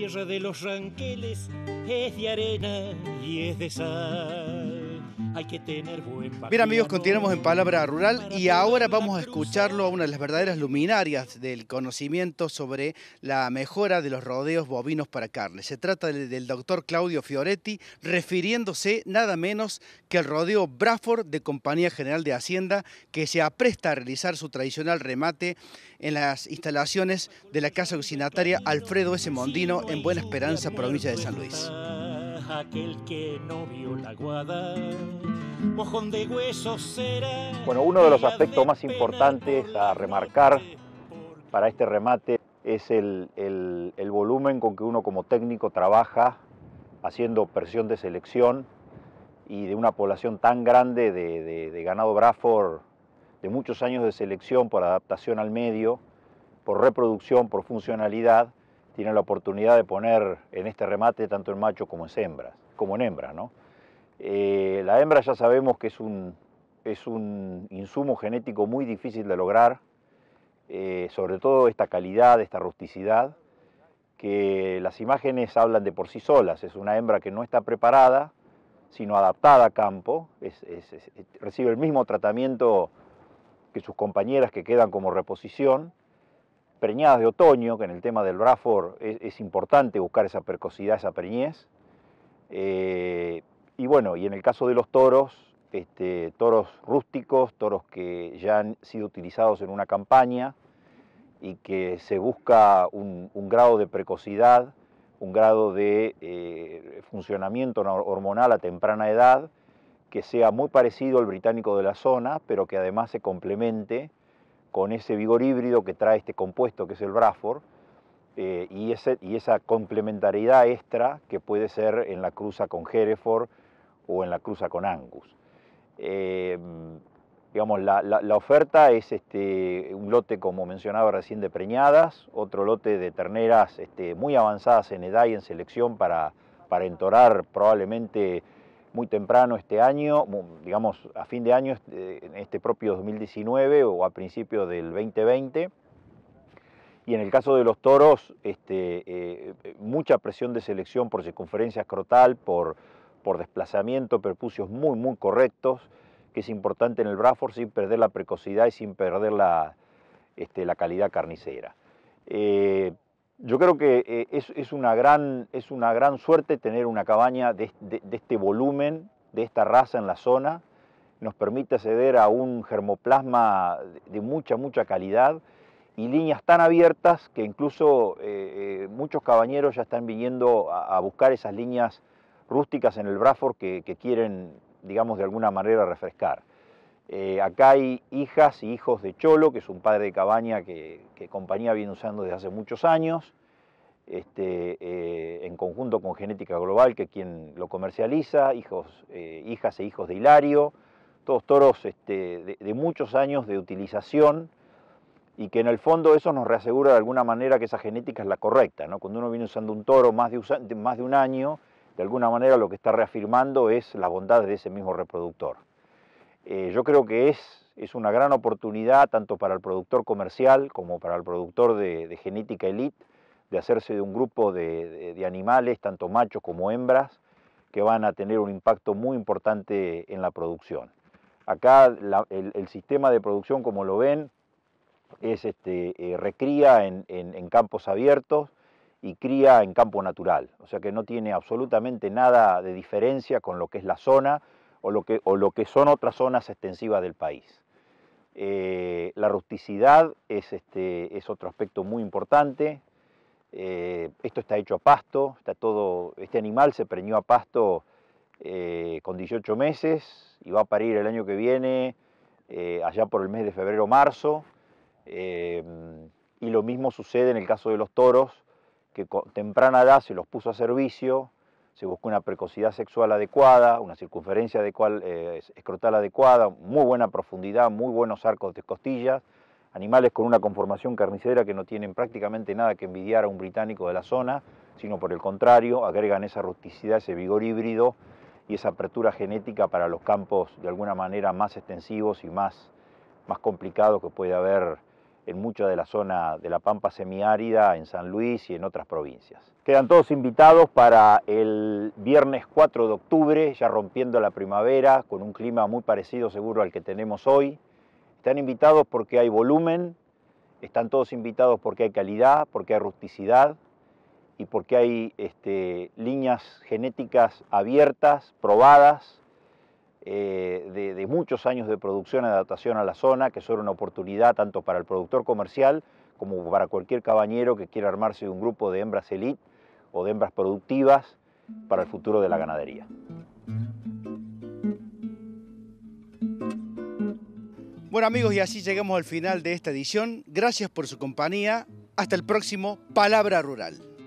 tierra de los ranqueles es de arena y es de sal hay que tener buen Bien amigos, continuamos en Palabra Rural y ahora vamos a escucharlo a una de las verdaderas luminarias del conocimiento sobre la mejora de los rodeos bovinos para carne. Se trata del, doctor Claudio Fioretti, refiriéndose nada menos que al rodeo Braford de Compañía General de Hacienda, que se apresta a realizar su tradicional remate en las instalaciones de la Casa Auxinataria Alfredo S. Mondino en Buena Esperanza, provincia de San Luis aquel que no vio la guada. Mojón de huesos será. Bueno, uno de los aspectos más importantes a remarcar para este remate es el, el, volumen con que uno como técnico trabaja haciendo presión de selección y de una población tan grande de, de ganado Braford, de muchos años de selección por adaptación al medio, por reproducción, por funcionalidad, tienen la oportunidad de poner en este remate tanto en macho como en hembras, como en hembras, ¿no? Eh, la hembra ya sabemos que es un, es un insumo genético muy difícil de lograr, eh, sobre todo esta calidad, esta rusticidad, que las imágenes hablan de por sí solas, es una hembra que no está preparada, sino adaptada a campo, recibe el mismo tratamiento que sus compañeras que quedan como reposición, preñadas de otoño, que en el tema del braford es, importante buscar esa precocidad, esa preñez. Eh, y bueno, y en el caso de los toros, este, toros rústicos, toros que ya han sido utilizados en una campaña y que se busca un, grado de precocidad, un grado de eh, funcionamiento hormonal a temprana edad que sea muy parecido al británico de la zona, pero que además se complemente con ese vigor híbrido que trae este compuesto que es el Braford eh, y, ese, y esa complementariedad extra que puede ser en la cruza con Hereford o en la cruza con Angus. Eh, digamos, la, oferta es este, un lote, como mencionaba recién, de preñadas, otro lote de terneras este, muy avanzadas en edad y en selección para, para entorar probablemente muy temprano este año, digamos a fin de año, este, en este propio 2019 o a principios del 2020. Y en el caso de los toros, este, eh, eh, mucha presión de selección por circunferencia escrotal, por, por desplazamiento, perpucios muy, muy correctos, que es importante en el Bradford sin perder la precocidad y sin perder la, este, la calidad carnicera. Eh, yo creo que eh, es, una gran, suerte tener una cabaña de, este volumen, de esta raza en la zona. Nos permite acceder a un germoplasma de mucha, mucha calidad y líneas tan abiertas que incluso eh, eh, muchos cabañeros ya están viniendo a, buscar esas líneas rústicas en el Braford que quieren, digamos, de alguna manera refrescar. Eh, acá hay hijas y hijos de Cholo, que es un padre de cabaña que, compañía viene usando desde hace muchos años, este, eh, en conjunto con Genética Global, que es quien lo comercializa, hijos, eh, hijas e hijos de Hilario, todos toros este, de, muchos años de utilización y que en el fondo eso nos reasegura de alguna manera que esa genética es la correcta. ¿no? Cuando uno viene usando un toro más de, más de un año, de alguna manera lo que está reafirmando es la bondad de ese mismo reproductor. Eh, yo creo que es, una gran oportunidad tanto para el productor comercial como para el productor de, genética elite de hacerse de un grupo de, animales, tanto machos como hembras, que van a tener un impacto muy importante en la producción. Acá el, sistema de producción, como lo ven, es este, eh, recría en campos abiertos y cría en campo natural, o sea que no tiene absolutamente nada de diferencia con lo que es la zona, o lo que, o lo que son otras zonas extensivas del país. Eh, la rusticidad este, es, otro aspecto muy importante. Eh, esto está hecho a pasto, está todo, este animal se preñó a pasto eh, con 18 meses y va a parir el año que viene, allá por el mes de febrero o marzo. y lo mismo sucede en el caso de los toros, que con temprana edad se los puso a servicio, se buscó una precocidad sexual adecuada, una circunferencia eh, escrotal adecuada, muy buena profundidad, muy buenos arcos de costillas, animales con una conformación carnicera que no tienen prácticamente nada que envidiar a un británico de la zona, sino por el contrario, agregan esa rusticidad, ese vigor híbrido y esa apertura genética para los campos de alguna manera más extensivos y más, más complicados que puede haber en mucha de la zona de la Pampa semiárida, en San Luis y en otras provincias. Quedan todos invitados para el viernes 4 de octubre, ya rompiendo la primavera, con un clima muy parecido seguro al que tenemos hoy. Están invitados porque hay volumen, están todos invitados porque hay calidad, porque hay rusticidad y porque hay este, líneas genéticas abiertas, probadas, eh, de, muchos años de producción, y adaptación a la zona, que son una oportunidad tanto para el productor comercial como para cualquier cabañero que quiera armarse de un grupo de hembras elite o de hembras productivas para el futuro de la ganadería. Bueno amigos, y así llegamos al final de esta edición. Gracias por su compañía. Hasta el próximo Palabra Rural.